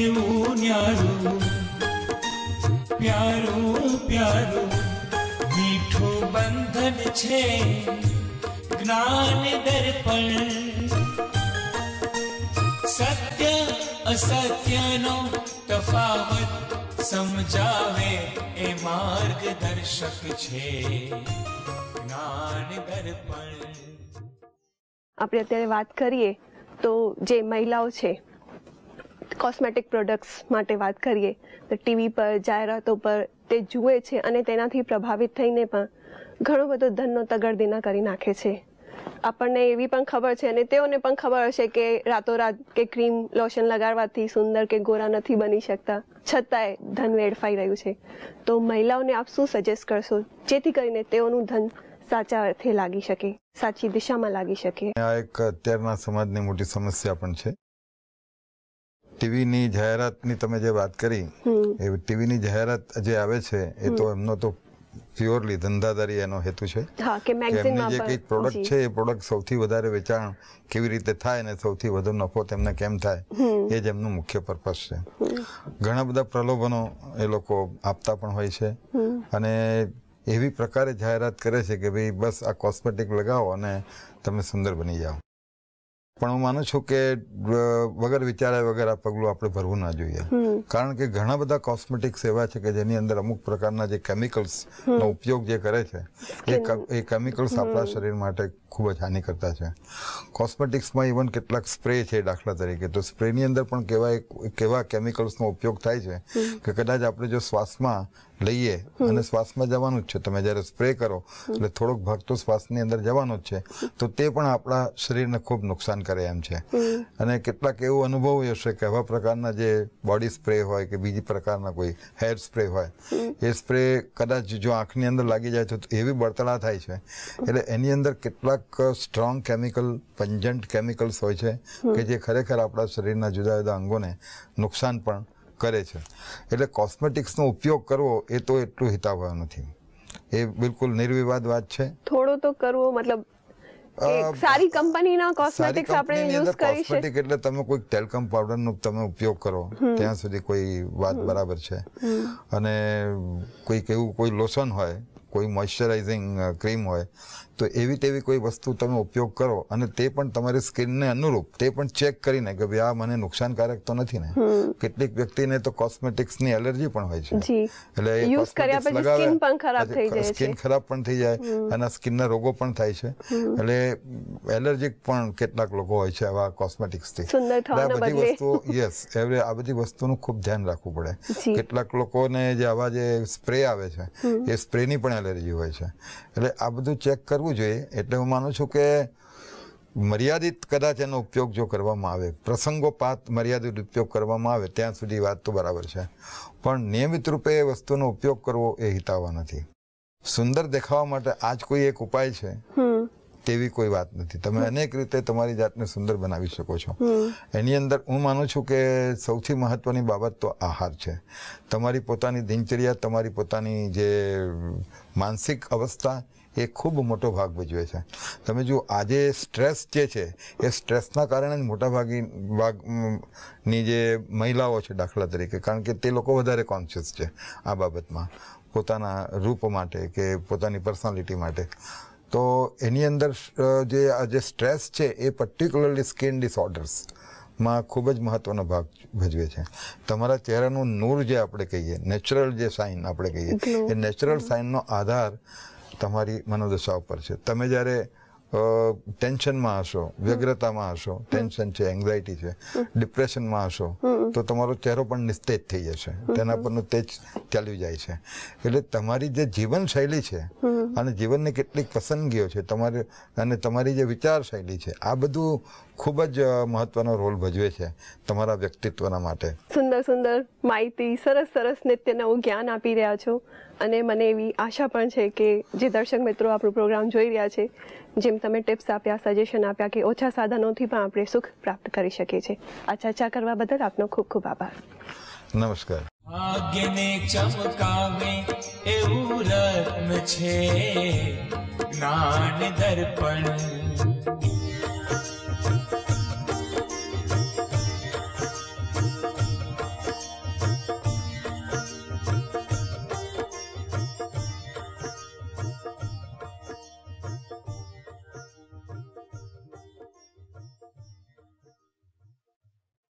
એવું ન્યારું પ્યારું પ્યારું મીઠું બંધન છે જ્ઞાન દર્પણ સત્ય અસત્યનો તફાવત સમજાવે એ માર્ગદર્શક છે જ્ઞાન દર્પણ આપણે અત્યારે વાત કરીએ તો જે મહિલાઓ છે કોસ્મેટિક પ્રોડક્ટ્સ માટે વાત કરીએ તો ટીવી પર જાહેરાતો પર તે જુએ છે અને તેનાથી પ્રભાવિત થઈને પણ ઘણો બધો ધનનો તગડદીના કરી નાખે છે આપણને એવી પણ ખબર છે અને તેઓને પણ ખબર હશે કે રાતોરાત કે ક્રીમ લોશન લગાડવાથી સુંદર કે ગોરા નથી બની શકતા છતાંય ધન વેડફાઈ રહ્યું છે તો મહિલાઓને આપ શું સજેસ્ટ કરશો જેથી કરીને તેઓનું ધન સાચા અર્થે લાગી શકે સાચી દિશામાં લાગી શકે આ એક અત્યારના સમાજની મોટી સમસ્યા પણ છે ટીવીની જાહેરાતની તમે જે વાત કરી એ ટીવીની જાહેરાત જે આવે છે એ તો એમનો તો પ્યોરલી ધંધાદારી એનો હેતુ છે કે એમની જે કંઈક પ્રોડક્ટ છે એ પ્રોડક્ટ સૌથી વધારે વેચાણ કેવી રીતે થાય અને સૌથી વધુ નફો તેમને કેમ થાય એ જ એમનું મુખ્ય પર્પસ છે ઘણા બધા પ્રલોભનો એ લોકો આપતા પણ હોય છે અને એવી પ્રકારે જાહેરાત કરે છે કે ભાઈ બસ આ કોસ્મેટિક લગાવો અને તમે સુંદર બની જાઓ પણ હું માનું છું કે વગર વિચાર્યા વગર આ પગલું આપણે ભરવું ના જોઈએ કારણ કે ઘણા બધા કોસ્મેટિક્સ એવા છે કે જેની અંદર અમુક પ્રકારના જે કેમિકલ્સનો ઉપયોગ જે કરે છે એ કેમિકલ્સ આપણા શરીર માટે ખૂબ જ હાનિકર્તા છે કોસ્મેટિક્સમાં ઇવન કેટલાક સ્પ્રે છે દાખલા તરીકે તો સ્પ્રેની અંદર પણ કેવા કેવા કેમિકલ્સનો ઉપયોગ થાય છે કે કદાચ આપણે જો શ્વાસમાં લઈએ અને શ્વાસમાં જવાનું જ છે તમે જ્યારે સ્પ્રે કરો એટલે થોડોક ભાગ તો શ્વાસની અંદર જવાનો જ છે તો તે પણ આપણા શરીરને ખૂબ નુકસાન કરે એમ છે અને કેટલાક એવો અનુભવ હશે કે આવા પ્રકારના જે બોડી સ્પ્રે હોય કે બીજી પ્રકારના કોઈ હેર સ્પ્રે હોય એ સ્પ્રે કદાચ જો આંખની અંદર લાગી જાય તો એવી બળતળા થાય છે એટલે એની અંદર કેટલાક કેટલાક સ્ટ્રોંગ કેમિકલ પંજન્ટ કેમિકલ્સ હોય છે કે જે ખરેખર આપણા શરીરના જુદા જુદા અંગોને નુકસાન પણ કરે છે એટલે કોસ્મેટિક્સનો ઉપયોગ કરવો એ તો એટલું હિતાવહ નથી એ બિલકુલ નિર્વિવાદ વાત છે થોડો તો કરવો મતલબ સારી કંપનીના કોસ્મેટિક્સ આપણે યુઝ કરી છે એટલે તમે કોઈ ટેલકમ પાવડરનો તમે ઉપયોગ કરો ત્યાં સુધી કોઈ વાત બરાબર છે અને કોઈ કેવું કોઈ લોશન હોય કોઈ મોઇશ્ચરાઇઝિંગ ક્રીમ હોય તો એવી તેવી કોઈ વસ્તુ તમે ઉપયોગ કરો અને તે પણ તમારી સ્કિનને અનુરૂપ તે પણ ચેક કરીને કે ભાઈ આ મને નુકસાનકારક તો નથી ને કેટલીક વ્યક્તિને તો કોસ્મેટિક્સની એલર્જી પણ હોય છે એટલે યુઝ કર્યા પછી સ્કિન પણ ખરાબ થઈ જાય છે સ્કિન ખરાબ પણ થઈ જાય અને સ્કિનના રોગો પણ થાય છે એટલે એલર્જીક પણ કેટલાક લોકો હોય છે આવા કોસ્મેટિક્સથી આ બધી વસ્તુ યસ એવરે આ બધી વસ્તુનું ખૂબ ધ્યાન રાખવું પડે કેટલાક લોકોને જે આવા જે સ્પ્રે આવે છે એ સ્પ્રેની પણ એલર્જી હોય છે એટલે આ બધું ચેક કરવું જોઈએ એટલે હું માનું છું કે મર્યાદિત કદાચ એનો ઉપયોગ જો કરવામાં આવે પ્રસંગોપાત મર્યાદિત ઉપયોગ કરવામાં આવે ત્યાં સુધી વાત તો બરાબર છે પણ નિયમિત રૂપે એ વસ્તુનો ઉપયોગ કરવો એ હિતાવવા નથી સુંદર દેખાવા માટે આજ કોઈ એક ઉપાય છે તેવી કોઈ વાત નથી તમે અનેક રીતે તમારી જાતને સુંદર બનાવી શકો છો એની અંદર હું માનું છું કે સૌથી મહત્વની બાબત તો આહાર છે તમારી પોતાની દિનચર્યા તમારી પોતાની જે માનસિક અવસ્થા એ ખૂબ મોટો ભાગ ભજવે છે તમે જો આજે સ્ટ્રેસ જે છે એ સ્ટ્રેસના કારણે જ મોટાભાગે ભાગની જે મહિલાઓ છે દાખલા તરીકે કારણ કે તે લોકો વધારે કોન્શિયસ છે આ બાબતમાં પોતાના રૂપ માટે કે પોતાની પર્સનાલિટી માટે તો એની અંદર જે જે સ્ટ્રેસ છે એ પર્ટિક્યુલરલી સ્કિન ડિસઓર્ડર્સ માં ખૂબ જ મહત્વનો ભાગ ભજવે છે તમારા ચહેરાનું નૂર જે આપણે કહીએ નેચરલ જે સાઇન આપણે કહીએ એ નેચરલ સાઇનનો આધાર તમારી મનોદશા ઉપર છે તમે જ્યારે ટેન્શનમાં હશો વ્યગ્રતામાં હશો ટેન્શન છે એન્ઝાયટી છે ડિપ્રેશનમાં હશો તો તમારો ચહેરો પણ નિસ્તેજ થઈ જશે તેના પરનું તેજ ચાલ્યું જાય છે એટલે તમારી જે જીવનશૈલી છે અને જીવનની કેટલીક પસંદગીઓ છે તમારે અને તમારી જે વિચારશૈલી છે આ બધું ખૂબ જ મહત્વનો રોલ ભજવે છે તમારા વ્યક્તિત્વના માટે સુંદર સુંદર માહિતી સરસ સરસ નિત્ય નવું જ્ઞાન આપી રહ્યા છો અને મને એવી આશા પણ છે કે જે દર્શક મિત્રો આપણો પ્રોગ્રામ જોઈ રહ્યા છે જેમ તમે ટિપ્સ આપ્યા સજેશન આપ્યા કે ઓછા સાધનોથી પણ આપણે સુખ પ્રાપ્ત કરી શકીએ છીએ આ ચર્ચા કરવા બદલ આપનો ખૂબ ખૂબ ખૂબ આભાર નમસ્કાર ભાગ્યને ચમકાવે એવું રત્ન છે જ્ઞાન દર્પણ